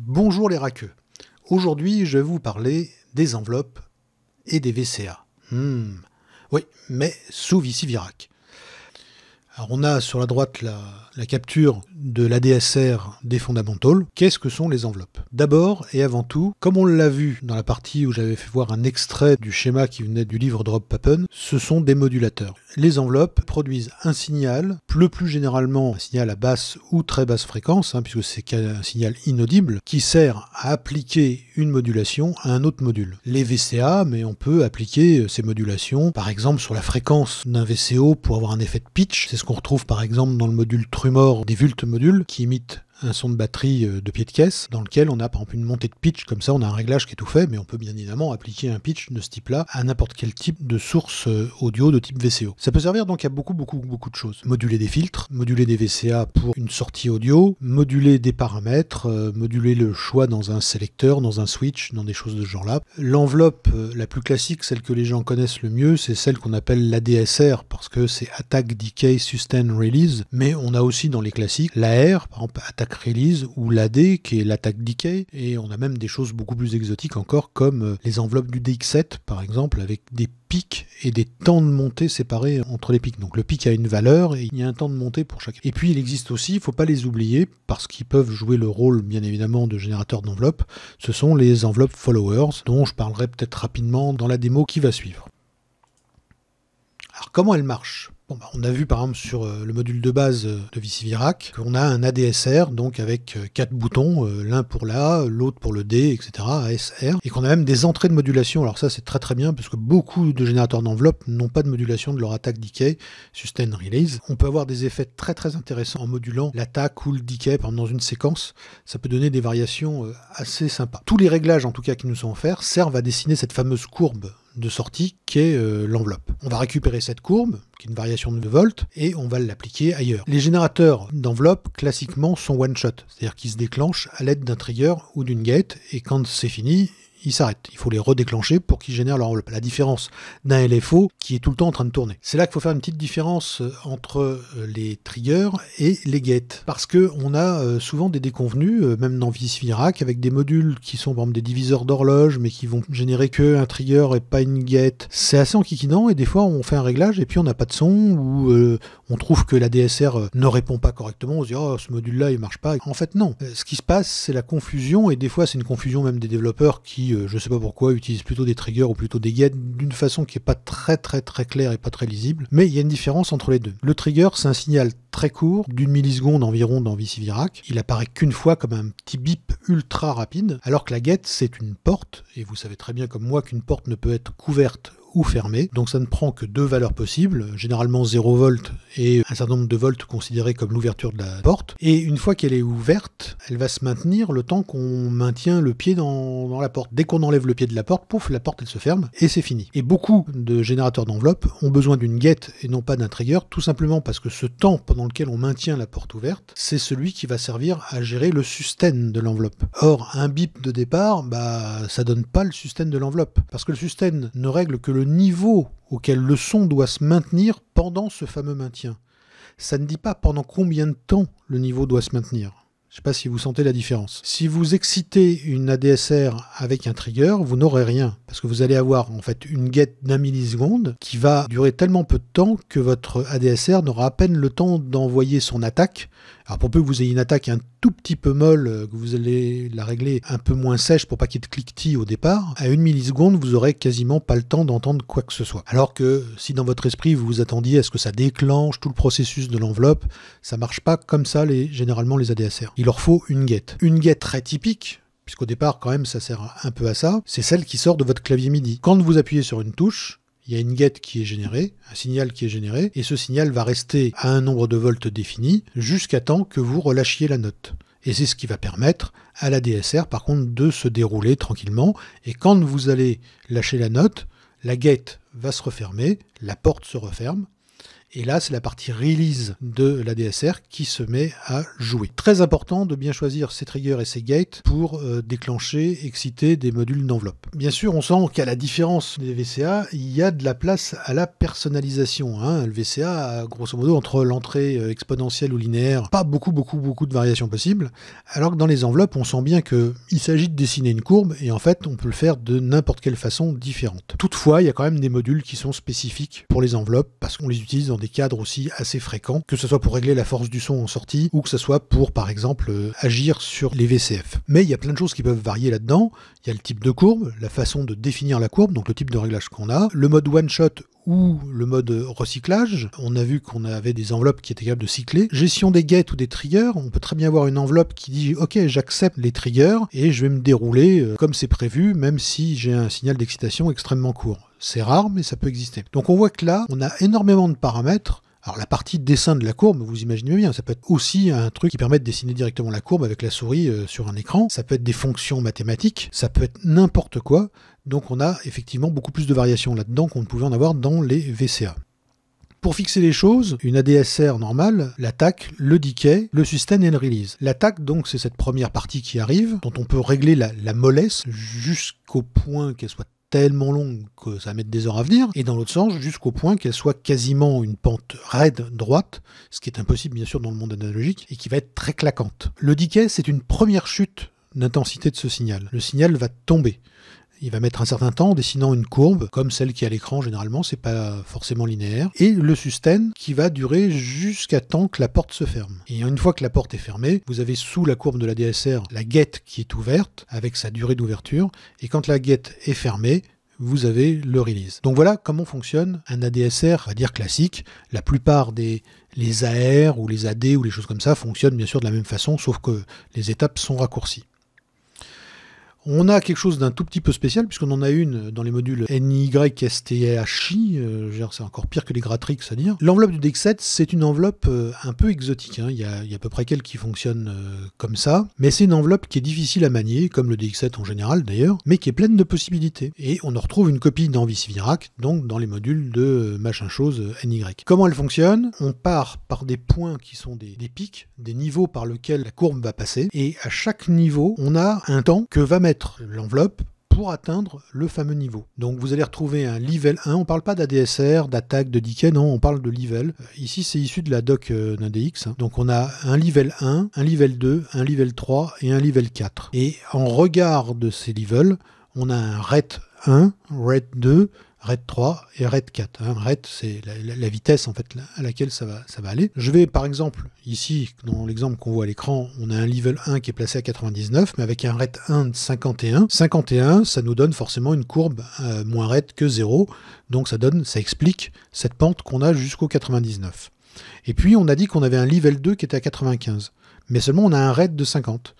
Bonjour les raqueux. Aujourd'hui, je vais vous parler des enveloppes et des VCA. Hmm. Oui, mais sous Virac alors on a sur la droite la, capture de l'ADSR des fondamentaux. Qu'est-ce que sont les enveloppes D'abord et avant tout, comme on l'a vu dans la partie où j'avais fait voir un extrait du schéma qui venait du livre Drop Pappen, ce sont des modulateurs. Les enveloppes produisent un signal, le plus généralement un signal à basse ou très basse fréquence, hein, puisque c'est un signal inaudible, qui sert à appliquer une modulation à un autre module. Les VCA, mais on peut appliquer ces modulations, par exemple sur la fréquence d'un VCO pour avoir un effet de pitch, c'est ce qu'on retrouve par exemple dans le module Trumor des Vult modules qui imitent un son de batterie euh, de pied de caisse dans lequel on a par exemple une montée de pitch, comme ça on a un réglage qui est tout fait, mais on peut bien évidemment appliquer un pitch de ce type-là à n'importe quel type de source euh, audio de type VCO. Ça peut servir donc à beaucoup beaucoup beaucoup de choses. Moduler des filtres, moduler des VCA pour une sortie audio, moduler des paramètres, euh, moduler le choix dans un sélecteur, dans un switch, dans des choses de ce genre-là. L'enveloppe la plus classique, celle que les gens connaissent le mieux, c'est celle qu'on appelle l'ADSR parce que c'est Attack Decay Sustain Release, mais on a aussi dans les classiques l'AR, par exemple Attack release ou l'AD qui est l'attaque decay. Et on a même des choses beaucoup plus exotiques encore comme euh, les enveloppes du DX7 par exemple avec des pics et des temps de montée séparés entre les pics. Donc le pic a une valeur et il y a un temps de montée pour chacun. Et puis il existe aussi, il ne faut pas les oublier, parce qu'ils peuvent jouer le rôle bien évidemment de générateur d'enveloppes, ce sont les enveloppes followers, dont je parlerai peut-être rapidement dans la démo qui va suivre. Alors comment elles marchent bah, on a vu par exemple sur euh, le module de base euh, de VisiVirac qu'on a un ADSR, donc avec euh, quatre boutons, l'un pour l'A, l'autre pour le D, etc., ASR, et qu'on a même des entrées de modulation. Alors ça c'est très très bien parce que beaucoup de générateurs d'enveloppe n'ont pas de modulation de leur attaque decay, sustain release. On peut avoir des effets très très intéressants en modulant l'attaque ou le decay, pendant dans une séquence, ça peut donner des variations assez sympas. Tous les réglages en tout cas qui nous sont offerts servent à dessiner cette fameuse courbe de sortie qu'est euh, l'enveloppe. On va récupérer cette courbe, qui est une variation de volts, et on va l'appliquer ailleurs. Les générateurs d'enveloppe, classiquement, sont one-shot, c'est-à-dire qu'ils se déclenchent à l'aide d'un trigger ou d'une gate, et quand c'est fini, ils s'arrêtent. Il faut les redéclencher pour qu'ils génèrent La différence d'un LFO qui est tout le temps en train de tourner. C'est là qu'il faut faire une petite différence euh, entre euh, les triggers et les gates. Parce qu'on a euh, souvent des déconvenus, même dans VisVirac, avec des modules qui sont par des diviseurs d'horloge, mais qui vont générer qu'un trigger et pas une gate. C'est assez enquiquinant et des fois on fait un réglage et puis on n'a pas de son ou on trouve que la DSR ne répond pas correctement. On se dit oh, ce module-là il marche pas. En fait non. Ce qui se passe c'est la confusion et des fois c'est une confusion même des développeurs qui euh, je sais pas pourquoi, utilisent plutôt des triggers ou plutôt des guettes d'une façon qui n'est pas très très très claire et pas très lisible. Mais il y a une différence entre les deux. Le trigger, c'est un signal très court, d'une milliseconde environ dans Vicivirac. Il apparaît qu'une fois comme un petit bip ultra rapide, alors que la guette, c'est une porte, et vous savez très bien comme moi qu'une porte ne peut être couverte ou fermé. Donc ça ne prend que deux valeurs possibles, généralement 0 volts et un certain nombre de volts considérés comme l'ouverture de la porte. Et une fois qu'elle est ouverte, elle va se maintenir le temps qu'on maintient le pied dans, la porte. Dès qu'on enlève le pied de la porte, pouf, la porte elle se ferme et c'est fini. Et beaucoup de générateurs d'enveloppe ont besoin d'une guette et non pas d'un trigger, tout simplement parce que ce temps pendant lequel on maintient la porte ouverte, c'est celui qui va servir à gérer le sustain de l'enveloppe. Or, un bip de départ, bah, ça donne pas le sustain de l'enveloppe, parce que le sustain ne règle que le le niveau auquel le son doit se maintenir pendant ce fameux maintien. Ça ne dit pas pendant combien de temps le niveau doit se maintenir. Je ne sais pas si vous sentez la différence. Si vous excitez une ADSR avec un trigger, vous n'aurez rien, parce que vous allez avoir en fait une guette d'un milliseconde qui va durer tellement peu de temps que votre ADSR n'aura à peine le temps d'envoyer son attaque. Alors pour peu que vous ayez une attaque un tout petit peu molle, euh, que vous allez la régler un peu moins sèche pour pas qu'il y ait de cliquetis au départ, à une milliseconde, vous aurez quasiment pas le temps d'entendre quoi que ce soit. Alors que si dans votre esprit vous vous attendiez à ce que ça déclenche tout le processus de l'enveloppe, ça marche pas comme ça les, généralement les ADSR. Il leur faut une guette. Une guette très typique, puisqu'au départ quand même ça sert un peu à ça, c'est celle qui sort de votre clavier MIDI. Quand vous appuyez sur une touche, il y a une guette qui est générée, un signal qui est généré, et ce signal va rester à un nombre de volts défini jusqu'à temps que vous relâchiez la note. Et c'est ce qui va permettre à la DSR, par contre, de se dérouler tranquillement. Et quand vous allez lâcher la note, la guette va se refermer, la porte se referme, et là, c'est la partie release de la DSR qui se met à jouer. Très important de bien choisir ces triggers et ses gates pour euh, déclencher, exciter des modules d'enveloppe. Bien sûr, on sent qu'à la différence des VCA, il y a de la place à la personnalisation. Hein. Le VCA, grosso modo, entre l'entrée euh, exponentielle ou linéaire, pas beaucoup, beaucoup, beaucoup de variations possibles. Alors que dans les enveloppes, on sent bien que il s'agit de dessiner une courbe et en fait, on peut le faire de n'importe quelle façon différente. Toutefois, il y a quand même des modules qui sont spécifiques pour les enveloppes parce qu'on les utilise dans des cadres aussi assez fréquents, que ce soit pour régler la force du son en sortie ou que ce soit pour par exemple euh, agir sur les VCF. Mais il y a plein de choses qui peuvent varier là-dedans. Il y a le type de courbe, la façon de définir la courbe, donc le type de réglage qu'on a, le mode one shot ou le mode recyclage. On a vu qu'on avait des enveloppes qui étaient capables de cycler. Gestion des gates ou des triggers, on peut très bien avoir une enveloppe qui dit ok j'accepte les triggers et je vais me dérouler euh, comme c'est prévu même si j'ai un signal d'excitation extrêmement court. C'est rare, mais ça peut exister. Donc on voit que là, on a énormément de paramètres. Alors la partie dessin de la courbe, vous imaginez bien, ça peut être aussi un truc qui permet de dessiner directement la courbe avec la souris euh, sur un écran, ça peut être des fonctions mathématiques, ça peut être n'importe quoi, donc on a effectivement beaucoup plus de variations là-dedans qu'on ne pouvait en avoir dans les VCA. Pour fixer les choses, une ADSR normale, l'attaque, le decay, le sustain et le release. L'attaque, donc, c'est cette première partie qui arrive, dont on peut régler la, la mollesse jusqu'au point qu'elle soit tellement longue que ça va mettre des heures à venir, et dans l'autre sens, jusqu'au point qu'elle soit quasiment une pente raide, droite, ce qui est impossible bien sûr dans le monde analogique, et qui va être très claquante. Le decay, c'est une première chute d'intensité de ce signal. Le signal va tomber. Il va mettre un certain temps en dessinant une courbe, comme celle qui est à l'écran généralement, c'est pas forcément linéaire, et le sustain qui va durer jusqu'à temps que la porte se ferme. Et une fois que la porte est fermée, vous avez sous la courbe de la la guette qui est ouverte avec sa durée d'ouverture, et quand la guette est fermée, vous avez le release. Donc voilà comment fonctionne un ADSR, à dire classique. La plupart des les AR ou les AD ou les choses comme ça fonctionnent bien sûr de la même façon, sauf que les étapes sont raccourcies. On a quelque chose d'un tout petit peu spécial, puisqu'on en a une dans les modules NYSTHI, euh, c'est encore pire que les Gratrix à dire. L'enveloppe du dx 7, c'est une enveloppe euh, un peu exotique, hein. il, y a, à peu près quelques qui fonctionnent euh, comme ça, mais c'est une enveloppe qui est difficile à manier, comme le DX7 en général d'ailleurs, mais qui est pleine de possibilités. Et on en retrouve une copie dans Virac, donc dans les modules de euh, machin chose NY. Comment elle fonctionne On part par des points qui sont des, des pics, des niveaux par lesquels la courbe va passer, et à chaque niveau, on a un temps que va mettre l'enveloppe pour atteindre le fameux niveau. Donc vous allez retrouver un level 1, on parle pas d'ADSR, d'attaque, de decay, non, on parle de level. Euh, ici c'est issu de la doc euh, d'un DX. Hein. Donc on a un level 1, un level 2, un level 3 et un level 4. Et en regard de ces levels, on a un red 1, red 2, RAID 3 et RAID 4. Hein. RED, c'est la, vitesse en fait à laquelle ça va, aller. Je vais par exemple, ici, dans l'exemple qu'on voit à l'écran, on a un level 1 qui est placé à 99, mais avec un RAID 1 de 51. 51, ça nous donne forcément une courbe euh, moins RAID que 0, donc ça donne, ça explique cette pente qu'on a jusqu'au 99. Et puis on a dit qu'on avait un level 2 qui était à 95, mais seulement on a un RAID de 50.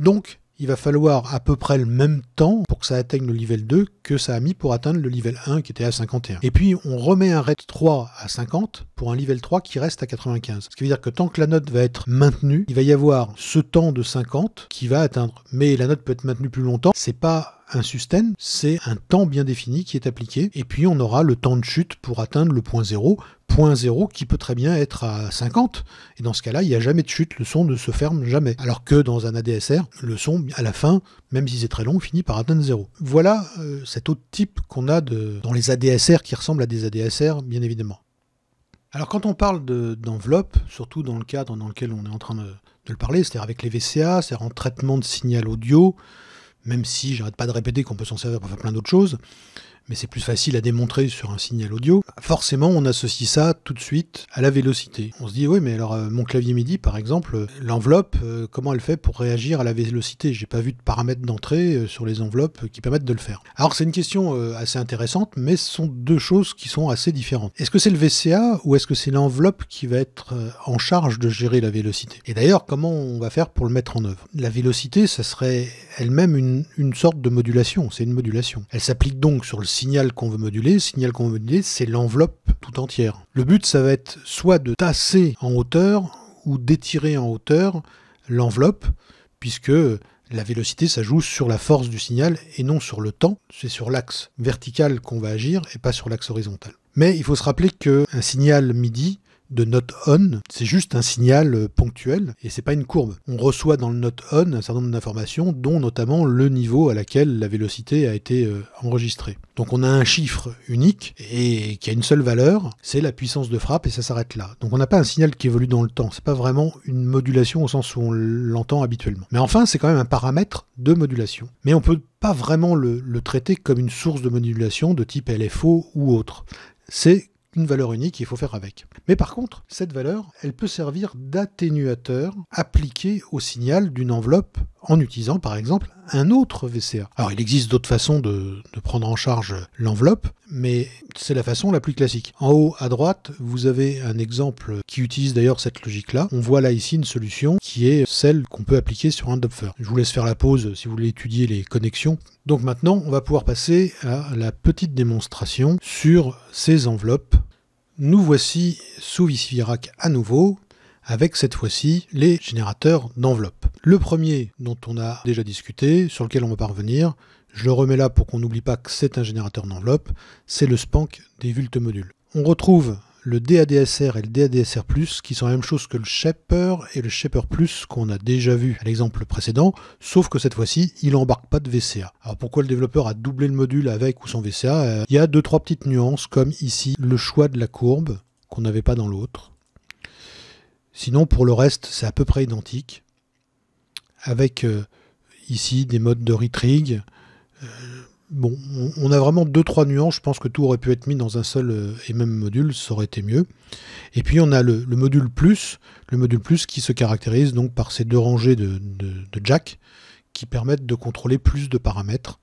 Donc il va falloir à peu près le même temps pour que ça atteigne le level 2 que ça a mis pour atteindre le level 1 qui était à 51. Et puis on remet un rate 3 à 50 pour un level 3 qui reste à 95. Ce qui veut dire que tant que la note va être maintenue, il va y avoir ce temps de 50 qui va atteindre. Mais la note peut être maintenue plus longtemps, c'est pas un sustain, c'est un temps bien défini qui est appliqué, et puis on aura le temps de chute pour atteindre le point zéro, point zéro qui peut très bien être à 50, et dans ce cas-là, il n'y a jamais de chute, le son ne se ferme jamais. Alors que dans un ADSR, le son, à la fin, même si c'est très long, finit par atteindre zéro. Voilà euh, cet autre type qu'on a de, dans les ADSR qui ressemblent à des ADSR, bien évidemment. Alors quand on parle d'enveloppe, surtout dans le cadre dans lequel on est en train de, de le parler, c'est-à-dire avec les VCA, c'est-à-dire en traitement de signal audio, même si j'arrête pas de répéter qu'on peut s'en servir pour faire plein d'autres choses mais c'est plus facile à démontrer sur un signal audio, forcément on associe ça tout de suite à la vélocité. On se dit, oui, mais alors euh, mon clavier MIDI, par exemple, euh, l'enveloppe, euh, comment elle fait pour réagir à la vélocité J'ai pas vu de paramètres d'entrée sur les enveloppes qui permettent de le faire. Alors c'est une question assez intéressante, mais ce sont deux choses qui sont assez différentes. Est-ce que c'est le VCA ou est-ce que c'est l'enveloppe qui va être en charge de gérer la vélocité Et d'ailleurs, comment on va faire pour le mettre en œuvre La vélocité, ça serait elle-même une, une sorte de modulation, c'est une modulation. Elle s'applique donc sur le signal qu'on veut moduler. Le signal qu'on veut moduler, c'est l'enveloppe tout entière. Le but, ça va être soit de tasser en hauteur ou d'étirer en hauteur l'enveloppe, puisque la vélocité, ça joue sur la force du signal et non sur le temps. C'est sur l'axe vertical qu'on va agir et pas sur l'axe horizontal. Mais il faut se rappeler qu'un signal MIDI, de note on, c'est juste un signal euh, ponctuel et c'est pas une courbe. On reçoit dans le note on un certain nombre d'informations, dont notamment le niveau à laquelle la vélocité a été euh, enregistrée. Donc on a un chiffre unique et qui a une seule valeur, c'est la puissance de frappe et ça s'arrête là. Donc on n'a pas un signal qui évolue dans le temps, c'est pas vraiment une modulation au sens où on l'entend habituellement. Mais enfin, c'est quand même un paramètre de modulation. Mais on peut pas vraiment le, le traiter comme une source de modulation de type LFO ou autre. C'est une valeur unique, qu'il faut faire avec. Mais par contre, cette valeur, elle peut servir d'atténuateur appliqué au signal d'une enveloppe en utilisant par exemple un autre VCA. Alors il existe d'autres façons de, prendre en charge l'enveloppe, mais c'est la façon la plus classique. En haut à droite, vous avez un exemple qui utilise d'ailleurs cette logique-là. On voit là ici une solution qui est celle qu'on peut appliquer sur un Dopfer. Je vous laisse faire la pause si vous voulez étudier les connexions. Donc maintenant, on va pouvoir passer à la petite démonstration sur ces enveloppes. Nous voici sous Visivirac à nouveau, avec cette fois-ci les générateurs d'enveloppes. Le premier dont on a déjà discuté, sur lequel on va parvenir, je le remets là pour qu'on n'oublie pas que c'est un générateur d'enveloppe, c'est le spank des Vult modules. On retrouve le DADSR et le DADSR+, qui sont la même chose que le Shaper et le Shaper+, qu'on a déjà vu à l'exemple précédent, sauf que cette fois-ci, il n'embarque pas de VCA. Alors pourquoi le développeur a doublé le module avec ou sans VCA euh, Il y a deux trois petites nuances, comme ici le choix de la courbe, qu'on n'avait pas dans l'autre. Sinon, pour le reste, c'est à peu près identique avec euh, ici des modes de retrig. Euh, bon, on a vraiment deux trois nuances. Je pense que tout aurait pu être mis dans un seul euh, et même module, ça aurait été mieux. Et puis on a le, module plus, le module plus qui se caractérise donc par ces deux rangées de, de, jack qui permettent de contrôler plus de paramètres.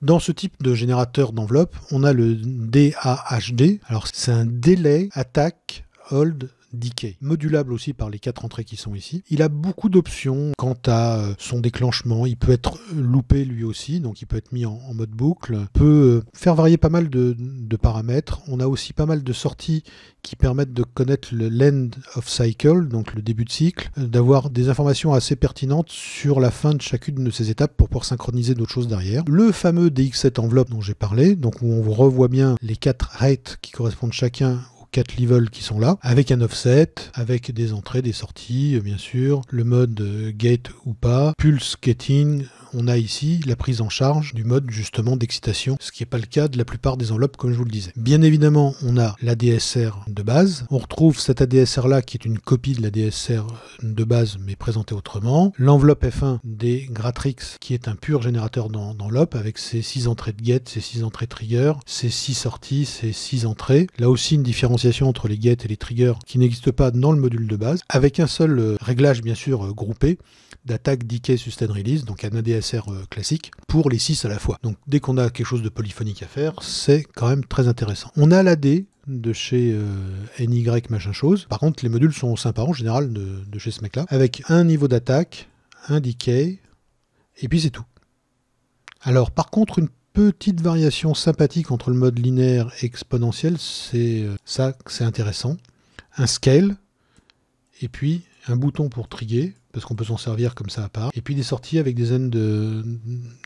Dans ce type de générateur d'enveloppe, on a le DAHD. Alors c'est un délai attaque hold Decay, modulable aussi par les quatre entrées qui sont ici. Il a beaucoup d'options quant à euh, son déclenchement. Il peut être euh, loupé lui aussi, donc il peut être mis en, mode boucle. Peut euh, faire varier pas mal de, paramètres. On a aussi pas mal de sorties qui permettent de connaître le l'end of cycle, donc le début de cycle, d'avoir des informations assez pertinentes sur la fin de chacune de ces étapes pour pouvoir synchroniser d'autres choses derrière. Le fameux DX7 enveloppe dont j'ai parlé, donc où on revoit bien les quatre heights qui correspondent chacun quatre levels qui sont là, avec un offset, avec des entrées, des sorties, euh, bien sûr, le mode euh, gate ou pas, pulse gating, on a ici la prise en charge du mode justement d'excitation, ce qui n'est pas le cas de la plupart des enveloppes comme je vous le disais. Bien évidemment, on a l'ADSR de base, on retrouve cet ADSR là qui est une copie de l'ADSR de base mais présentée autrement, l'enveloppe F1 des Gratrix qui est un pur générateur d'enveloppe avec ses 6 entrées de get, ses 6 entrées trigger, ses 6 sorties, ses 6 entrées. Là aussi une différenciation entre les get et les triggers qui n'existe pas dans le module de base, avec un seul euh, réglage bien sûr euh, groupé d'attaque, decay, sustain, release, donc un ADSR euh, classique pour les 6 à la fois. Donc dès qu'on a quelque chose de polyphonique à faire, c'est quand même très intéressant. On a la D de chez euh, NY machin chose. Par contre, les modules sont sympas en général de, chez ce mec-là, avec un niveau d'attaque, un decay, et puis c'est tout. Alors par contre, une petite variation sympathique entre le mode linéaire et exponentiel, c'est euh, ça, c'est intéressant. Un scale, et puis un bouton pour trier, parce qu'on peut s'en servir comme ça à part, et puis des sorties avec des zones de,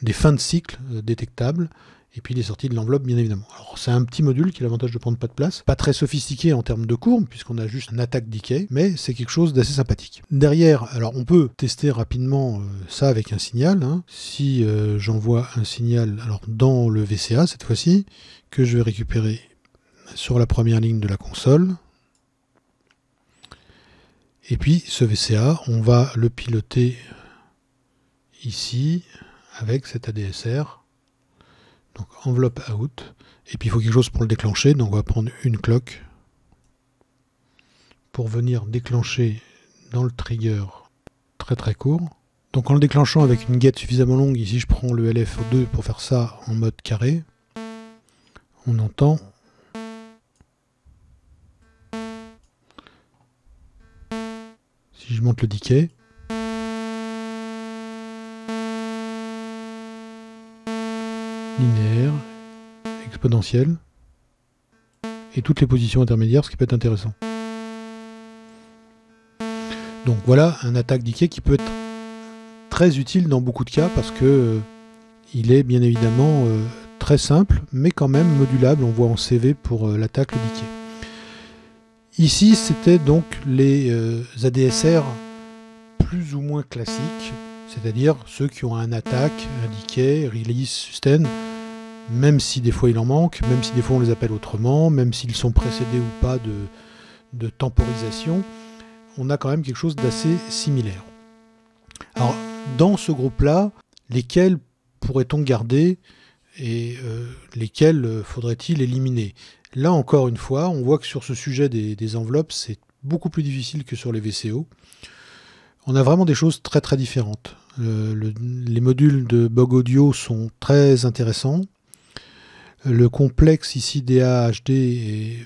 des fins de cycle euh, détectables, et puis des sorties de l'enveloppe bien évidemment. Alors c'est un petit module qui a l'avantage de prendre pas de place, pas très sophistiqué en termes de courbe, puisqu'on a juste un attaque decay, mais c'est quelque chose d'assez sympathique. Derrière, alors on peut tester rapidement euh, ça avec un signal. Hein. Si euh, j'envoie un signal alors dans le VCA cette fois-ci, que je vais récupérer sur la première ligne de la console, et puis ce VCA, on va le piloter ici avec cet ADSR. Donc enveloppe out. Et puis il faut quelque chose pour le déclencher. Donc on va prendre une cloque pour venir déclencher dans le trigger très très court. Donc en le déclenchant avec une guette suffisamment longue, ici je prends le lfo 2 pour faire ça en mode carré, on entend Si je monte le decay. Linéaire, exponentielle. Et toutes les positions intermédiaires, ce qui peut être intéressant. Donc voilà un attaque decay qui peut être très utile dans beaucoup de cas parce que euh, il est bien évidemment euh, très simple mais quand même modulable. On voit en CV pour euh, l'attaque le decay. Ici, c'était donc les euh, ADSR plus ou moins classiques, c'est-à-dire ceux qui ont un attaque, un decay, release, sustain, même si des fois il en manque, même si des fois on les appelle autrement, même s'ils sont précédés ou pas de, de temporisation, on a quand même quelque chose d'assez similaire. Alors, dans ce groupe-là, lesquels pourrait-on garder et euh, lesquels euh, faudrait-il éliminer Là encore une fois, on voit que sur ce sujet des, enveloppes, c'est beaucoup plus difficile que sur les VCO. On a vraiment des choses très très différentes. Euh, les modules de Bug Audio sont très intéressants. Le complexe ici DAHD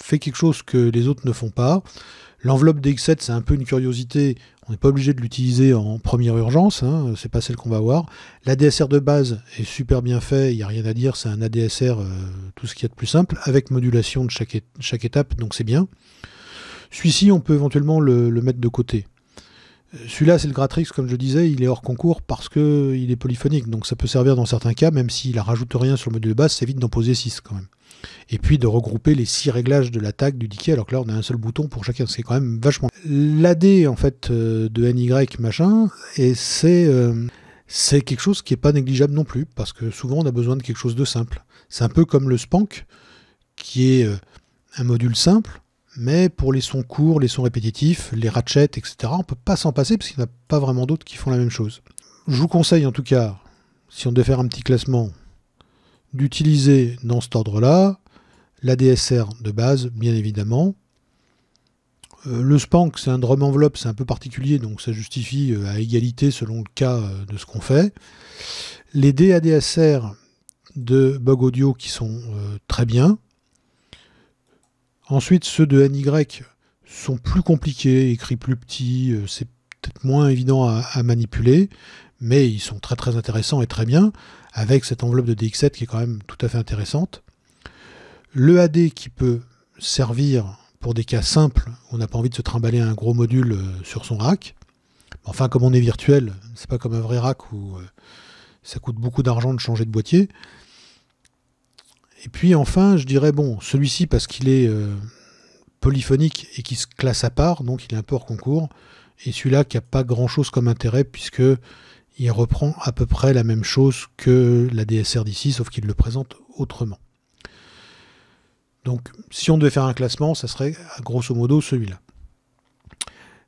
fait quelque chose que les autres ne font pas. L'enveloppe DX7, c'est un peu une curiosité. On n'est pas obligé de l'utiliser en première urgence. Hein. c'est pas celle qu'on va avoir. L'ADSR de base est super bien fait. Il n'y a rien à dire. C'est un ADSR, euh, tout ce qu'il y a de plus simple, avec modulation de chaque, étape. Donc c'est bien. Celui-ci, on peut éventuellement le, mettre de côté. Euh, celui-là, c'est le Gratrix, comme je disais, il est hors concours parce qu'il est polyphonique, donc ça peut servir dans certains cas, même s'il ne rajoute rien sur le module de base, c'est vite d'en poser 6 quand même et puis de regrouper les six réglages de l'attaque du decay, alors que là on a un seul bouton pour chacun, est quand même vachement. L'AD en fait euh, de NY machin, et euh, c'est quelque chose qui n'est pas négligeable non plus, parce que souvent on a besoin de quelque chose de simple. C'est un peu comme le spank, qui est euh, un module simple, mais pour les sons courts, les sons répétitifs, les ratchets, etc., on peut pas s'en passer parce qu'il n'y a pas vraiment d'autres qui font la même chose. Je vous conseille en tout cas, si on devait faire un petit classement, d'utiliser dans cet ordre-là l'ADSR de base, bien évidemment. Euh, le spank, c'est un drum enveloppe, c'est un peu particulier, donc ça justifie euh, à égalité selon le cas euh, de ce qu'on fait. Les DADSR de Bug Audio qui sont très bien. Ensuite, ceux de NY sont plus compliqués, écrits plus petits, c'est peut-être moins évident à, à, manipuler, mais ils sont très très intéressants et très bien, avec cette enveloppe de DX7 qui est quand même tout à fait intéressante. AD qui peut servir pour des cas simples, on n'a pas envie de se trimballer un gros module euh, sur son rack. Enfin, comme on est virtuel, c'est pas comme un vrai rack où euh, ça coûte beaucoup d'argent de changer de boîtier. Et puis enfin, je dirais, bon, celui-ci, parce qu'il est euh, polyphonique et qui se classe à part, donc il est un peu hors concours, et celui-là qui n'a pas grand-chose comme intérêt, puisque il reprend à peu près la même chose que la DSR d'ici, sauf qu'il le présente autrement. Donc si on devait faire un classement, ça serait grosso modo celui-là.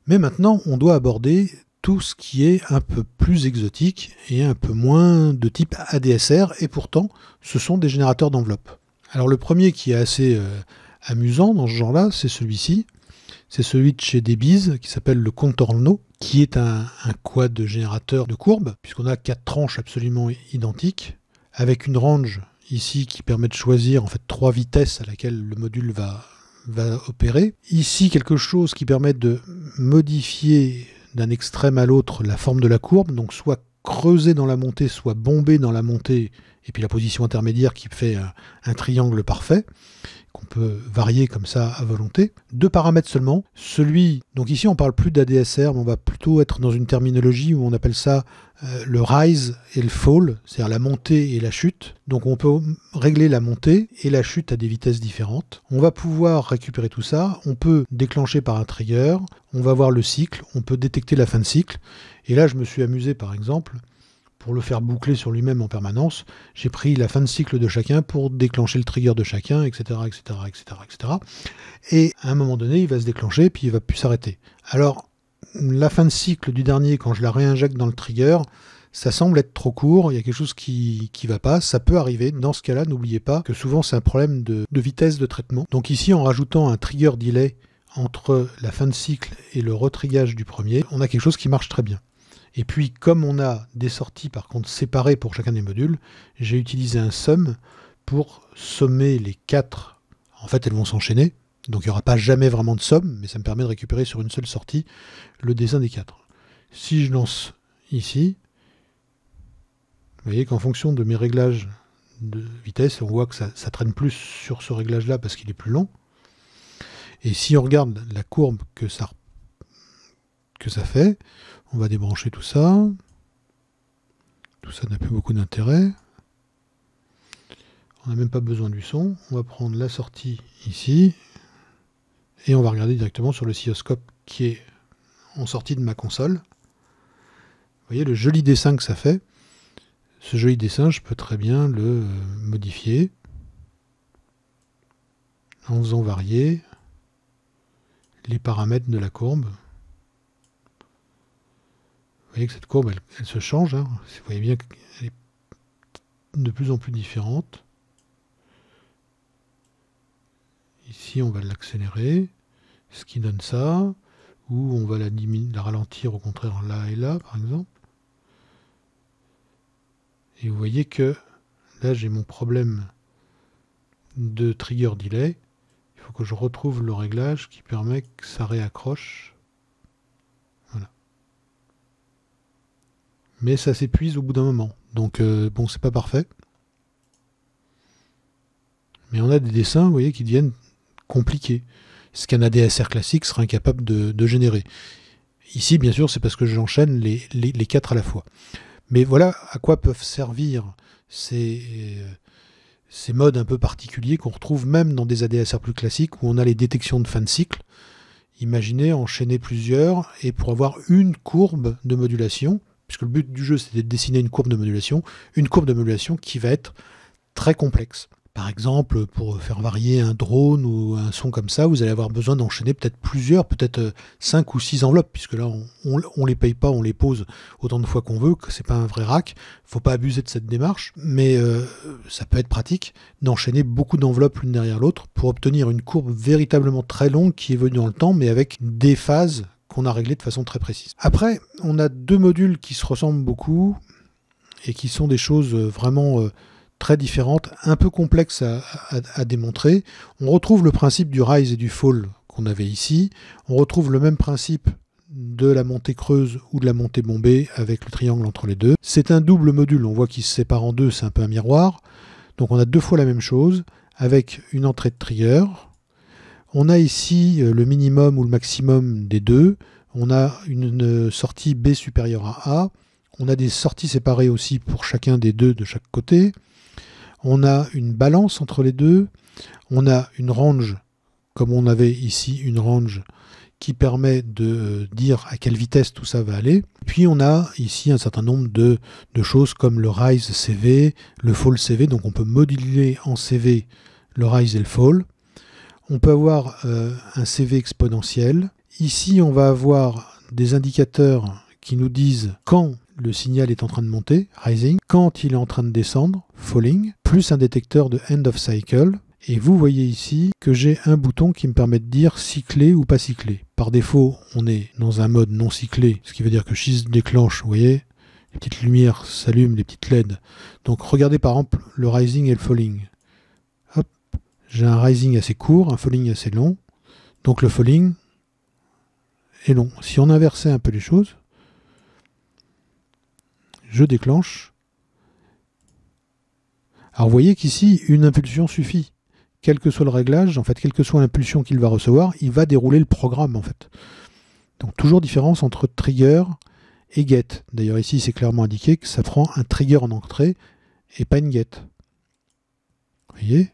Mais maintenant, on doit aborder tout ce qui est un peu plus exotique et un peu moins de type ADSR, et pourtant, ce sont des générateurs d'enveloppes. Alors le premier qui est assez euh, amusant dans ce genre-là, c'est celui-ci. C'est celui de chez Debiz qui s'appelle le Contorno, qui est un, quad de générateur de courbe, puisqu'on a quatre tranches absolument identiques, avec une range ici qui permet de choisir en fait trois vitesses à laquelle le module va, opérer. Ici quelque chose qui permet de modifier d'un extrême à l'autre la forme de la courbe, donc soit creuser dans la montée, soit bombée dans la montée, et puis la position intermédiaire qui fait un, triangle parfait, qu'on peut varier comme ça à volonté. Deux paramètres seulement. Celui, donc ici on parle plus d'ADSR, mais on va plutôt être dans une terminologie où on appelle ça euh, le rise et le fall, c'est-à-dire la montée et la chute. Donc on peut régler la montée et la chute à des vitesses différentes. On va pouvoir récupérer tout ça, on peut déclencher par un trigger, on va voir le cycle, on peut détecter la fin de cycle. Et là je me suis amusé par exemple, pour le faire boucler sur lui-même en permanence, j'ai pris la fin de cycle de chacun pour déclencher le trigger de chacun, etc., etc., etc., etc. Et à un moment donné, il va se déclencher, puis il va plus s'arrêter. Alors, la fin de cycle du dernier, quand je la réinjecte dans le trigger, ça semble être trop court, il y a quelque chose qui ne va pas, ça peut arriver. Dans ce cas-là, n'oubliez pas que souvent c'est un problème de, vitesse de traitement. Donc ici, en rajoutant un trigger delay entre la fin de cycle et le retrigage du premier, on a quelque chose qui marche très bien. Et puis, comme on a des sorties par contre séparées pour chacun des modules, j'ai utilisé un sum pour sommer les quatre. En fait, elles vont s'enchaîner, donc il n'y aura pas jamais vraiment de somme, mais ça me permet de récupérer sur une seule sortie le dessin des quatre. Si je lance ici, vous voyez qu'en fonction de mes réglages de vitesse, on voit que ça, traîne plus sur ce réglage-là parce qu'il est plus long. Et si on regarde la courbe que ça, que ça fait, on va débrancher tout ça. Tout ça n'a plus beaucoup d'intérêt. On n'a même pas besoin du son. On va prendre la sortie ici et on va regarder directement sur le l'oscilloscope qui est en sortie de ma console. Vous voyez le joli dessin que ça fait. Ce joli dessin, je peux très bien le euh, modifier en faisant varier les paramètres de la courbe. Vous voyez que cette courbe, elle, se change. Hein. Vous voyez bien qu'elle est de plus en plus différente. Ici, on va l'accélérer ce qui donne ça, ou on va la, ralentir au contraire là et là, par exemple. Et vous voyez que là, j'ai mon problème de trigger delay. Il faut que je retrouve le réglage qui permet que ça réaccroche. Voilà. Mais ça s'épuise au bout d'un moment. Donc euh, bon, c'est pas parfait. Mais on a des dessins, vous voyez, qui deviennent compliqués ce qu'un ADSR classique sera incapable de, générer. Ici, bien sûr, c'est parce que j'enchaîne les, quatre à la fois. Mais voilà à quoi peuvent servir ces, modes un peu particuliers qu'on retrouve même dans des ADSR plus classiques où on a les détections de fin de cycle. Imaginez enchaîner plusieurs et pour avoir une courbe de modulation, puisque le but du jeu c'était de dessiner une courbe de modulation, une courbe de modulation qui va être très complexe. Par exemple, pour faire varier un drone ou un son comme ça, vous allez avoir besoin d'enchaîner peut-être plusieurs, peut-être euh, cinq ou six enveloppes, puisque là, on ne les paye pas, on les pose autant de fois qu'on veut, que c'est pas un vrai rack. faut pas abuser de cette démarche, mais euh, ça peut être pratique d'enchaîner beaucoup d'enveloppes l'une derrière l'autre pour obtenir une courbe véritablement très longue qui évolue dans le temps, mais avec des phases qu'on a réglées de façon très précise. Après, on a deux modules qui se ressemblent beaucoup et qui sont des choses euh, vraiment très différentes, un peu complexes à, démontrer. On retrouve le principe du rise et du fall qu'on avait ici. On retrouve le même principe de la montée creuse ou de la montée bombée avec le triangle entre les deux. C'est un double module, on voit qu'il se sépare en deux, c'est un peu un miroir. Donc on a deux fois la même chose avec une entrée de trigger. On a ici euh, le minimum ou le maximum des deux. On a une euh, sortie B supérieure à A. On a des sorties séparées aussi pour chacun des deux de chaque côté on a une balance entre les deux, on a une range, comme on avait ici une range qui permet de euh, dire à quelle vitesse tout ça va aller. Puis on a ici un certain nombre de, choses comme le rise CV, le fall CV, donc on peut moduler en CV le rise et le fall. On peut avoir euh, un CV exponentiel. Ici, on va avoir des indicateurs qui nous disent quand le signal est en train de monter, rising, quand il est en train de descendre, falling, plus un détecteur de end of cycle, et vous voyez ici que j'ai un bouton qui me permet de dire cycler ou pas cycler. Par défaut, on est dans un mode non cyclé, ce qui veut dire que si déclenche, vous voyez, les petites lumières s'allument, les petites LED. Donc regardez par exemple le rising et le falling. Hop, j'ai un rising assez court, un falling assez long. Donc le falling est long. Si on inversait un peu les choses, je déclenche. Alors vous voyez qu'ici, une impulsion suffit. Quel que soit le réglage, en fait, quelle que soit l'impulsion qu'il va recevoir, il va dérouler le programme, en fait. Donc toujours différence entre trigger et get. D'ailleurs ici, c'est clairement indiqué que ça prend un trigger en entrée et pas une get. Vous voyez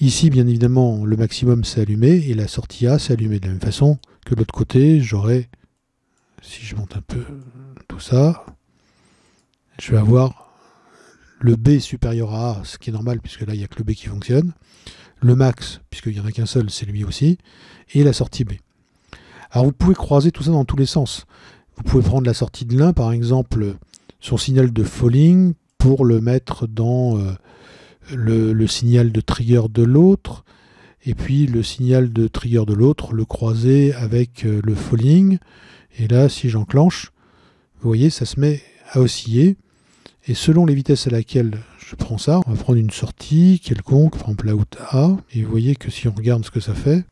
Ici, bien évidemment, le maximum s'est allumé et la sortie A s'est allumée. de la même façon que de l'autre côté, j'aurais si je monte un peu tout ça, je vais avoir le B supérieur à A, ce qui est normal puisque là il n'y a que le B qui fonctionne, le max, puisqu'il n'y en a qu'un seul, c'est lui aussi, et la sortie B. Alors vous pouvez croiser tout ça dans tous les sens. Vous pouvez prendre la sortie de l'un, par exemple, son signal de falling pour le mettre dans euh, le, signal de trigger de l'autre, et puis le signal de trigger de l'autre, le croiser avec euh, le falling, et là, si j'enclenche, vous voyez, ça se met à osciller. Et selon les vitesses à laquelle je prends ça, on va prendre une sortie quelconque, par exemple la route A, et vous voyez que si on regarde ce que ça fait,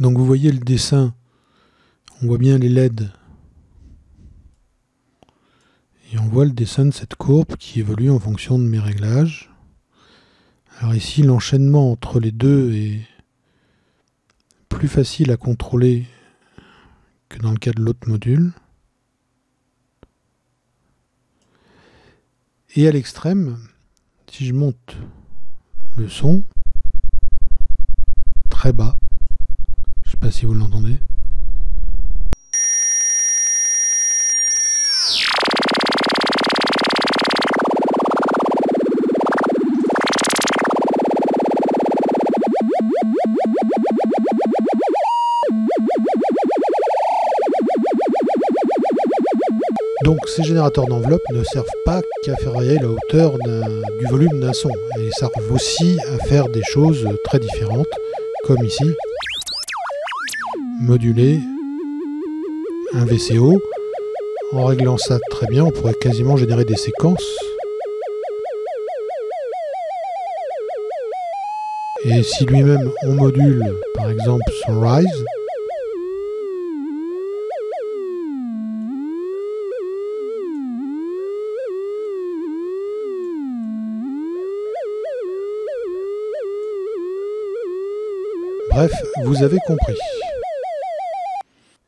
donc vous voyez le dessin, on voit bien les LED, et on voit le dessin de cette courbe qui évolue en fonction de mes réglages. Alors ici, l'enchaînement entre les deux est plus facile à contrôler que dans le cas de l'autre module. Et à l'extrême, si je monte le son très bas, je ne sais pas si vous l'entendez, Donc ces générateurs d'enveloppe ne servent pas qu'à faire varier la hauteur du volume d'un son, ils servent aussi à faire des choses très différentes, comme ici, moduler un VCO. En réglant ça très bien, on pourrait quasiment générer des séquences. Et si lui-même on module par exemple son Rise, Bref, vous avez compris.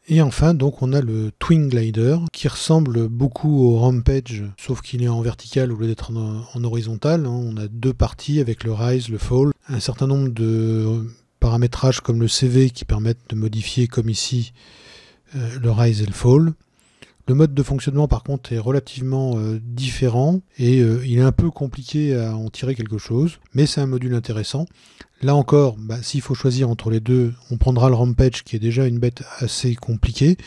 Et enfin, donc, on a le Twin Glider qui ressemble beaucoup au Rampage, sauf qu'il est en vertical au lieu d'être en, horizontal. Hein. On a deux parties avec le Rise, le Fall, un certain nombre de paramétrages comme le CV qui permettent de modifier, comme ici, euh, le Rise et le Fall. Le mode de fonctionnement, par contre, est relativement euh, différent et euh, il est un peu compliqué à en tirer quelque chose, mais c'est un module intéressant. Là encore, bah, s'il faut choisir entre les deux, on prendra le Rampage qui est déjà une bête assez compliquée,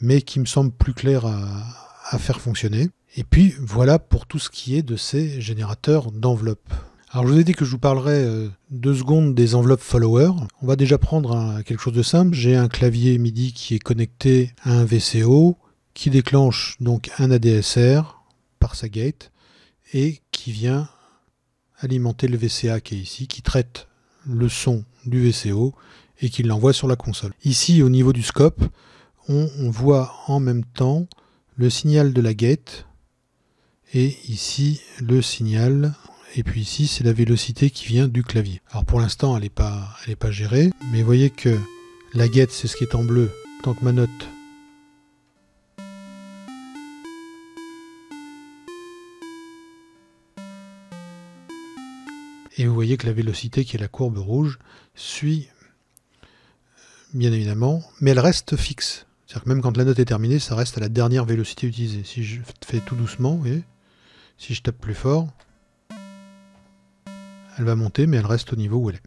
mais qui me semble plus clair à, faire fonctionner. Et puis voilà pour tout ce qui est de ces générateurs d'enveloppes. Alors je vous ai dit que je vous parlerai euh, deux secondes des enveloppes follower. On va déjà prendre quelque chose de simple. J'ai un clavier MIDI qui est connecté à un VCO qui déclenche donc un ADSR par sa gate et qui vient alimenter le VCA qui est ici, qui traite le son du VCO et qui l'envoie sur la console. Ici, au niveau du scope, on, voit en même temps le signal de la gate et ici le signal. Et puis ici, c'est la vélocité qui vient du clavier. Alors pour l'instant, elle n'est pas, elle pas gérée, mais voyez que la gate, c'est ce qui est en bleu, tant que ma note Et vous voyez que la vélocité, qui est la courbe rouge, suit bien évidemment, mais elle reste fixe. C'est-à-dire que même quand la note est terminée, ça reste à la dernière vélocité utilisée. Si je fais tout doucement, si je tape plus fort, elle va monter, mais elle reste au niveau où elle est.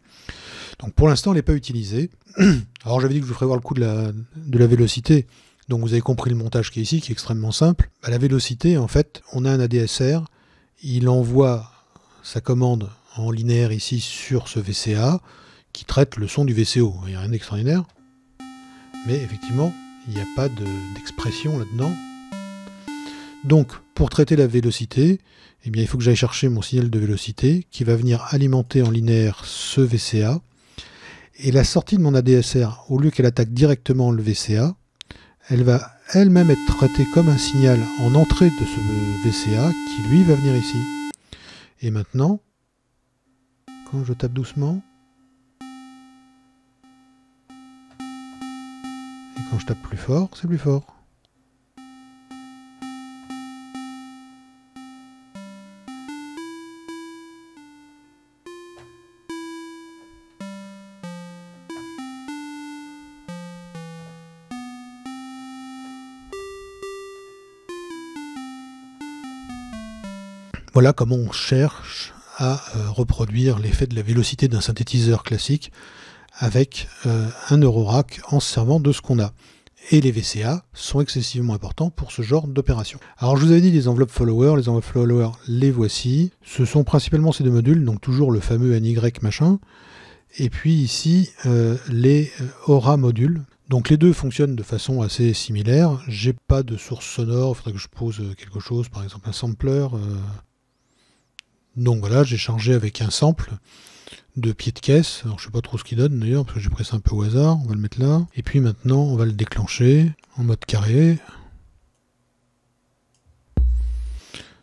Donc pour l'instant, elle n'est pas utilisée. Alors j'avais dit que je vous ferais voir le coup de la, de la vélocité. Donc vous avez compris le montage qui est ici, qui est extrêmement simple. À bah, la vélocité, en fait, on a un ADSR, il envoie sa commande en linéaire ici sur ce VCA qui traite le son du VCO. Il n'y a rien d'extraordinaire. Mais effectivement, il n'y a pas d'expression là-dedans. Donc, pour traiter la vélocité, eh bien, il faut que j'aille chercher mon signal de vélocité qui va venir alimenter en linéaire ce VCA. Et la sortie de mon ADSR, au lieu qu'elle attaque directement le VCA, elle va elle-même être traitée comme un signal en entrée de ce VCA qui lui va venir ici. Et maintenant, quand hein, je tape doucement. Et quand je tape plus fort, c'est plus fort. Voilà comment on cherche à euh, reproduire l'effet de la vélocité d'un synthétiseur classique avec euh, un eurorack en se servant de ce qu'on a. Et les VCA sont excessivement importants pour ce genre d'opération. Alors je vous avais dit les enveloppes followers, les enveloppes followers les voici. Ce sont principalement ces deux modules, donc toujours le fameux NY machin. Et puis ici euh, les aura modules. Donc les deux fonctionnent de façon assez similaire. J'ai pas de source sonore, il faudrait que je pose quelque chose, par exemple un sampler. Donc voilà, j'ai chargé avec un sample de pied de caisse. Alors je sais pas trop ce qu'il donne d'ailleurs, parce que j'ai pressé un peu au hasard. On va le mettre là. Et puis maintenant, on va le déclencher en mode carré.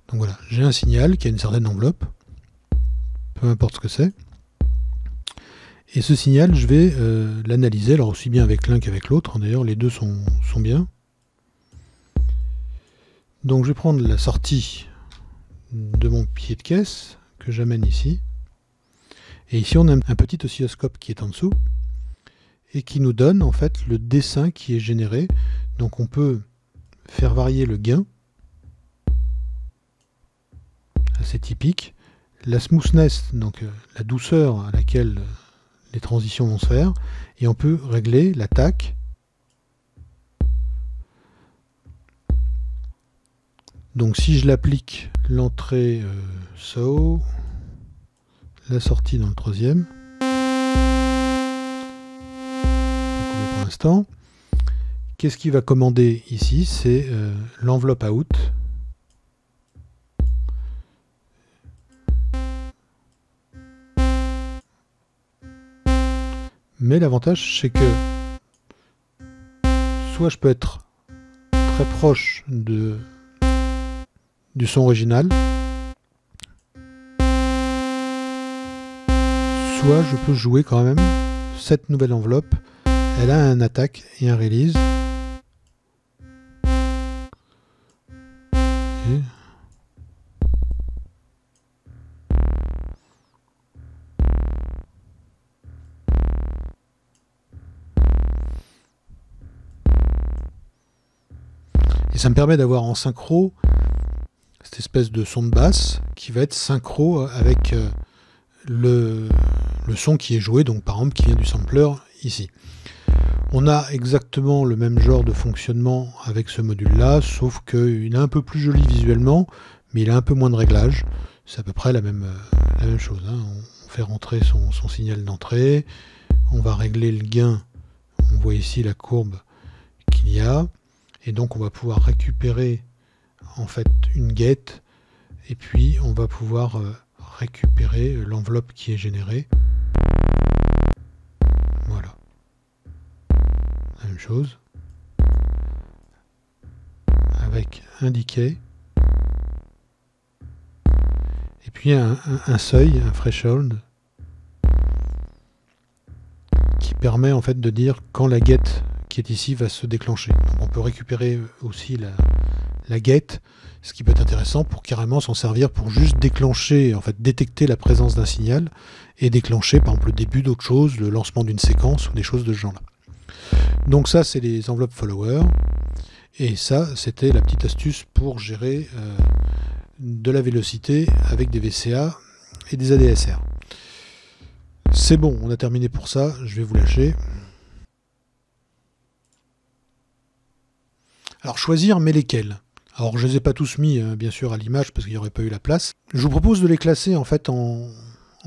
Donc voilà, j'ai un signal qui a une certaine enveloppe, peu importe ce que c'est. Et ce signal, je vais euh, l'analyser, alors aussi bien avec l'un qu'avec l'autre, d'ailleurs les deux sont, sont bien. Donc je vais prendre la sortie de mon pied de caisse que j'amène ici. Et ici, on a un petit oscilloscope qui est en dessous et qui nous donne en fait le dessin qui est généré. Donc on peut faire varier le gain, assez typique, la smoothness, donc euh, la douceur à laquelle les transitions vont se faire, et on peut régler l'attaque, Donc si je l'applique, l'entrée euh, SO, la sortie dans le troisième. Pour l'instant. Qu'est-ce qui va commander ici C'est euh, l'enveloppe out. Mais l'avantage, c'est que soit je peux être très proche de du son original. Soit je peux jouer quand même cette nouvelle enveloppe. Elle a un attaque et un release. Et... ça me permet d'avoir en synchro cette espèce de son de basse qui va être synchro avec euh, le, son qui est joué, donc par exemple qui vient du sampler ici. On a exactement le même genre de fonctionnement avec ce module-là, sauf qu'il est un peu plus joli visuellement, mais il a un peu moins de réglages C'est à peu près la même, euh, la même chose. Hein. On fait rentrer son signal d'entrée, on va régler le gain, on voit ici la courbe qu'il y a, et donc on va pouvoir récupérer en fait une guette et puis on va pouvoir euh, récupérer euh, l'enveloppe qui est générée. Voilà. La même chose. Avec un Et puis un, seuil, un threshold, qui permet en fait de dire quand la guette qui est ici va se déclencher. on peut récupérer aussi la, la guette, ce qui peut être intéressant pour carrément s'en servir pour juste déclencher, en fait détecter la présence d'un signal et déclencher par exemple le début d'autre chose, le lancement d'une séquence ou des choses de ce genre-là. Donc ça c'est les enveloppes follower et ça c'était la petite astuce pour gérer euh, de la vélocité avec des VCA et des ADSR. C'est bon, on a terminé pour ça, je vais vous lâcher. Alors choisir mais lesquels alors je ne les ai pas tous mis hein, bien sûr à l'image parce qu'il n'y aurait pas eu la place. Je vous propose de les classer en fait en,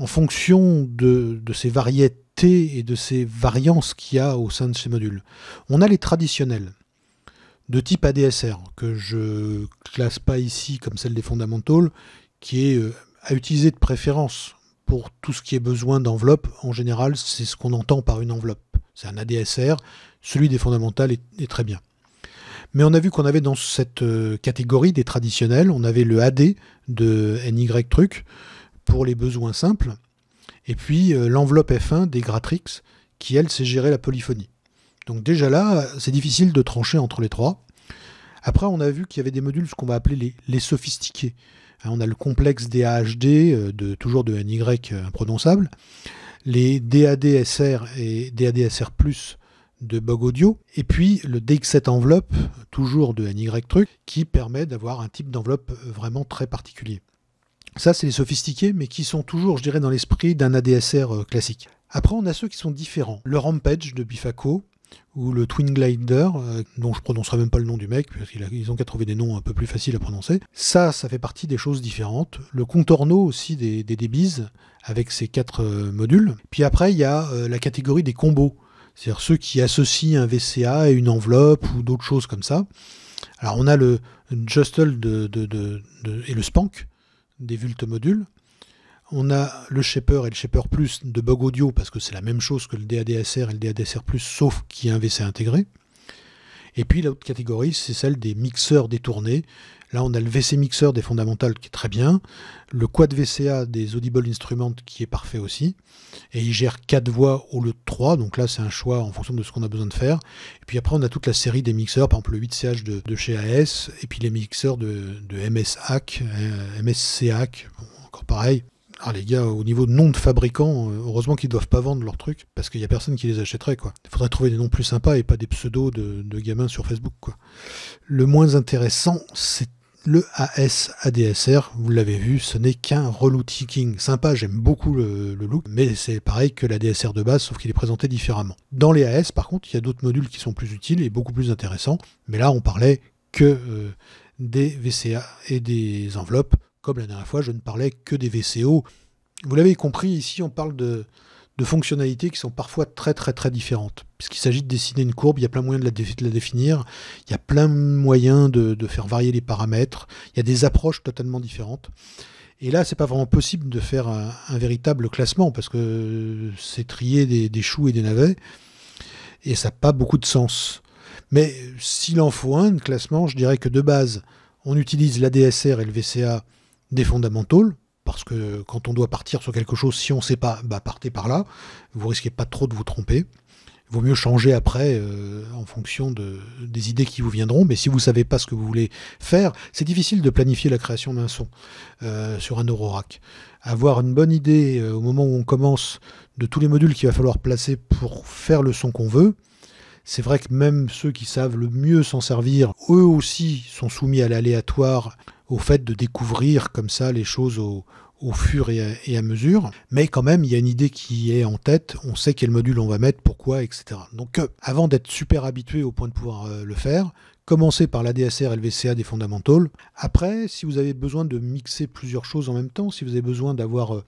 fonction de, ces variétés et de ces variances qu'il y a au sein de ces modules. On a les traditionnels de type ADSR que je classe pas ici comme celle des fondamentaux qui est euh, à utiliser de préférence pour tout ce qui est besoin d'enveloppe. En général, c'est ce qu'on entend par une enveloppe. C'est un ADSR. Celui des fondamentaux est très bien. Mais on a vu qu'on avait dans cette euh, catégorie des traditionnels, on avait le AD de NY Truc pour les besoins simples, et puis euh, l'enveloppe F1 des Gratrix qui, elle, sait gérer la polyphonie. Donc déjà là, c'est difficile de trancher entre les trois. Après, on a vu qu'il y avait des modules, ce qu'on va appeler les, sophistiqués. Hein, on a le complexe DAHD, euh, de, toujours de NY imprononçable, les DADSR et DADSR, de Bug Audio, et puis le DX7 enveloppe, toujours de NY Truc, qui permet d'avoir un type d'enveloppe euh, vraiment très particulier. Ça, c'est les sophistiqués, mais qui sont toujours, je dirais, dans l'esprit d'un ADSR euh, classique. Après, on a ceux qui sont différents. Le Rampage de Bifaco, ou le Twin Glider, euh, dont je ne prononcerai même pas le nom du mec, parce qu'ils ont qu'à trouver des noms un peu plus faciles à prononcer. Ça, ça fait partie des choses différentes. Le contorno aussi des, des débises, avec ses quatre modules. Puis après, il y a la catégorie des combos c'est-à-dire ceux qui associent un VCA et une enveloppe ou d'autres choses comme ça. Alors on a le Justle et le Spank des Vult modules. On a le Shaper et le Shaper Plus de Bug Audio parce que c'est la même chose que le DADSR et le DADSR Plus sauf qu'il y a un VCA intégré. Et puis l'autre catégorie, c'est celle des mixeurs détournés Là, on a le VC Mixer des Fondamentales qui est très bien, le Quad VCA des Audible Instruments qui est parfait aussi, et il gère 4 voix au lieu de 3, donc là, c'est un choix en fonction de ce qu'on a besoin de faire. Et puis après, on a toute la série des mixeurs, par exemple le 8CH de, chez AS, et puis les mixeurs de, de MSCH, euh, encore pareil. Ah les gars, au niveau de nom de fabricants, euh, heureusement qu'ils ne doivent pas vendre leurs trucs, parce qu'il n'y a personne qui les achèterait, Il faudrait trouver des noms plus sympas et pas des pseudos de, de gamins sur Facebook, quoi. Le moins intéressant, c'est le AS-ADSR, vous l'avez vu, ce n'est qu'un ticking. Sympa, j'aime beaucoup le, look, mais c'est pareil que l'ADSR de base, sauf qu'il est présenté différemment. Dans les AS, par contre, il y a d'autres modules qui sont plus utiles et beaucoup plus intéressants, mais là, on parlait que euh, des VCA et des enveloppes. Comme la dernière fois, je ne parlais que des VCO. Vous l'avez compris, ici, on parle de, de fonctionnalités qui sont parfois très très très différentes. Puisqu'il s'agit de dessiner une courbe, il y a plein moyen de la, de la définir, il y a plein de moyens de faire varier les paramètres, il y a des approches totalement différentes. Et là, c'est pas vraiment possible de faire un, véritable classement parce que c'est trier des, choux et des navets et ça n'a pas beaucoup de sens. Mais s'il en faut un, de classement, je dirais que de base, on utilise l'ADSR et le VCA des fondamentaux, parce que quand on doit partir sur quelque chose, si on ne sait pas, bah, partez par là. Vous risquez pas trop de vous tromper. Il vaut mieux changer après euh, en fonction des idées qui vous viendront. Mais si vous ne savez pas ce que vous voulez faire, c'est difficile de planifier la création d'un son euh, sur un Eurorack. Avoir une bonne idée euh, au moment où on commence de tous les modules qu'il va falloir placer pour faire le son qu'on veut, c'est vrai que même ceux qui savent le mieux s'en servir, eux aussi sont soumis à l'aléatoire au fait de découvrir comme ça les choses au, fur et à, mesure. Mais quand même, il y a une idée qui est en tête, on sait quel module on va mettre, pourquoi, etc. Donc euh, avant d'être super habitué au point de pouvoir euh, le faire, commencez par la DSR LVCA des fondamentaux. Après, si vous avez besoin de mixer plusieurs choses en même temps, si vous avez besoin d'avoir euh,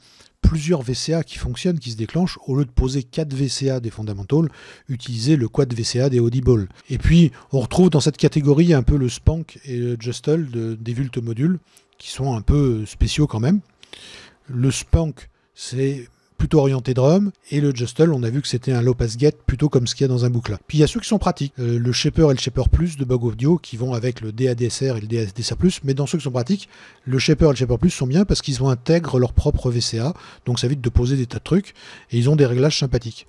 plusieurs VCA qui fonctionnent, qui se déclenchent, au lieu de poser 4 VCA des fondamentaux utiliser le quad VCA des Audible. Et puis, on retrouve dans cette catégorie un peu le Spank et le Justle de, des Vult modules, qui sont un peu spéciaux quand même. Le Spank, c'est plutôt orienté drum, et le Justle, on a vu que c'était un low pass get plutôt comme ce qu'il y a dans un boucle. Puis il y a ceux qui sont pratiques, euh, le Shaper et le Shaper Plus de Bug Audio qui vont avec le DADSR et le DADSR Plus, mais dans ceux qui sont pratiques, le Shaper et le Shaper Plus sont bien parce qu'ils ont intègre leur propre VCA, donc ça évite de poser des tas de trucs, et ils ont des réglages sympathiques.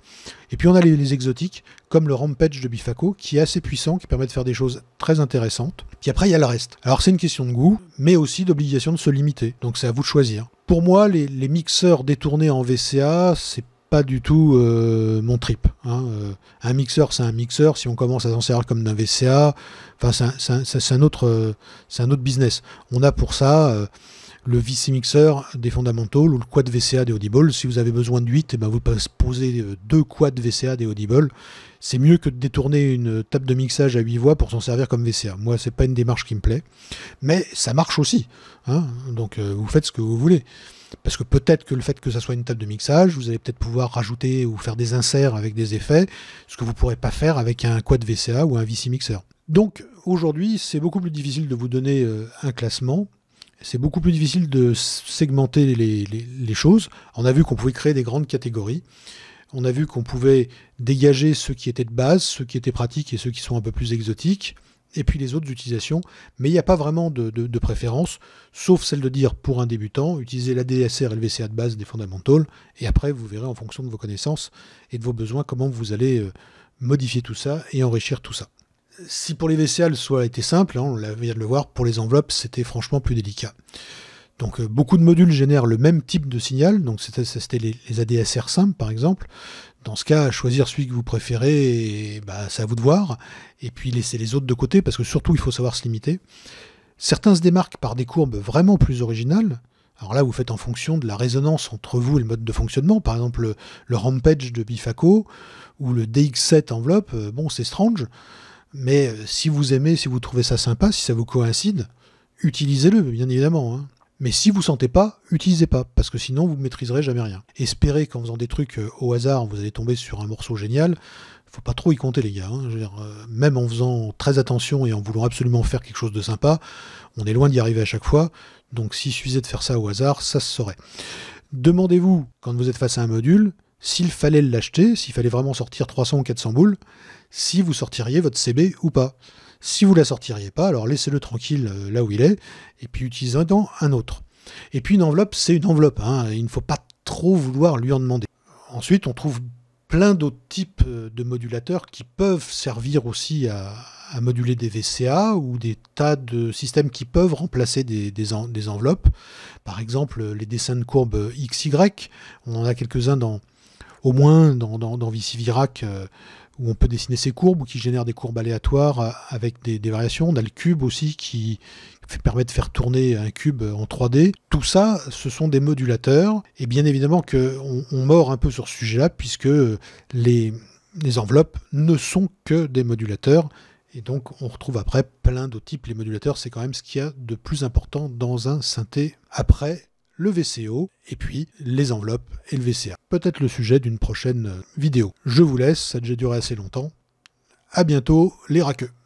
Et puis on a les, les exotiques, comme le Rampage de Bifaco, qui est assez puissant, qui permet de faire des choses très intéressantes. Puis après, il y a le reste. Alors c'est une question de goût, mais aussi d'obligation de se limiter, donc c'est à vous de choisir pour moi, les, mixeurs détournés en VCA, c'est pas du tout euh, mon trip. Hein. Euh, un mixeur, c'est un mixeur. Si on commence à s'en servir comme d'un VCA, c'est un, euh, un autre business. On a pour ça le VC Mixer des fondamentaux ou le quad VCA des Audible. Si vous avez besoin de 8, et eh ben vous posez euh, deux Quad VCA des Audible. C'est mieux que de détourner une table de mixage à 8 voix pour s'en servir comme VCA. Moi, c'est pas une démarche qui me plaît. Mais ça marche aussi. Hein. Donc euh, vous faites ce que vous voulez. Parce que peut-être que le fait que ça soit une table de mixage, vous allez peut-être pouvoir rajouter ou faire des inserts avec des effets, ce que vous ne pourrez pas faire avec un quad VCA ou un VC Mixer. Donc aujourd'hui, c'est beaucoup plus difficile de vous donner euh, un classement c'est beaucoup plus difficile de segmenter les, choses. On a vu qu'on pouvait créer des grandes catégories. On a vu qu'on pouvait dégager ceux qui étaient de base, ceux qui étaient pratiques et ceux qui sont un peu plus exotiques, et puis les autres utilisations. Mais il n'y a pas vraiment de, préférence, sauf celle de dire pour un débutant, utilisez la DSR et le de base des fondamentaux, et après vous verrez en fonction de vos connaissances et de vos besoins comment vous allez euh, modifier tout ça et enrichir tout ça si pour les VCA le a était simple, hein, on vient de le voir, pour les enveloppes c'était franchement plus délicat. Donc euh, beaucoup de modules génèrent le même type de signal, donc c'était les, ADSR simples par exemple. Dans ce cas, choisir celui que vous préférez, bah, c'est à vous de voir, et puis laisser les autres de côté, parce que surtout il faut savoir se limiter. Certains se démarquent par des courbes vraiment plus originales. Alors là, vous faites en fonction de la résonance entre vous et le mode de fonctionnement. Par exemple, le, le Rampage de Bifaco ou le DX7 enveloppe, euh, bon, c'est strange. Mais euh, si vous aimez, si vous trouvez ça sympa, si ça vous coïncide, utilisez-le, bien évidemment. Hein. Mais si vous sentez pas, utilisez pas, parce que sinon vous ne maîtriserez jamais rien. Espérez qu'en faisant des trucs euh, au hasard, vous allez tomber sur un morceau génial. Faut pas trop y compter les gars. Hein. Euh, même en faisant très attention et en voulant absolument faire quelque chose de sympa, on est loin d'y arriver à chaque fois. Donc s'il suffisait de faire ça au hasard, ça se saurait. Demandez-vous, quand vous êtes face à un module, s'il fallait l'acheter, s'il fallait vraiment sortir 300 ou 400 boules, si vous sortiriez votre CB ou pas. Si vous la sortiriez pas, alors laissez-le tranquille euh, là où il est, et puis utilisez-en un autre. Et puis une enveloppe, c'est une enveloppe, hein, il ne faut pas trop vouloir lui en demander. Ensuite, on trouve plein d'autres types euh, de modulateurs qui peuvent servir aussi à, moduler des VCA ou des tas de systèmes qui peuvent remplacer des, enveloppes. Par exemple, les dessins de courbes XY, on en a quelques-uns dans, au moins dans, dans, euh, où on peut dessiner ses courbes, ou qui génère des courbes aléatoires euh, avec des, variations. On a le cube aussi qui permet de faire tourner un cube en 3D. Tout ça, ce sont des modulateurs. Et bien évidemment qu'on on mord un peu sur ce sujet-là, puisque les, les enveloppes ne sont que des modulateurs. Et donc, on retrouve après plein d'autres types. Les modulateurs, c'est quand même ce qu'il y a de plus important dans un synthé. Après, le VCO et puis les enveloppes et le VCA. Peut-être le sujet d'une prochaine vidéo. Je vous laisse, ça a déjà duré assez longtemps. A bientôt les raqueux.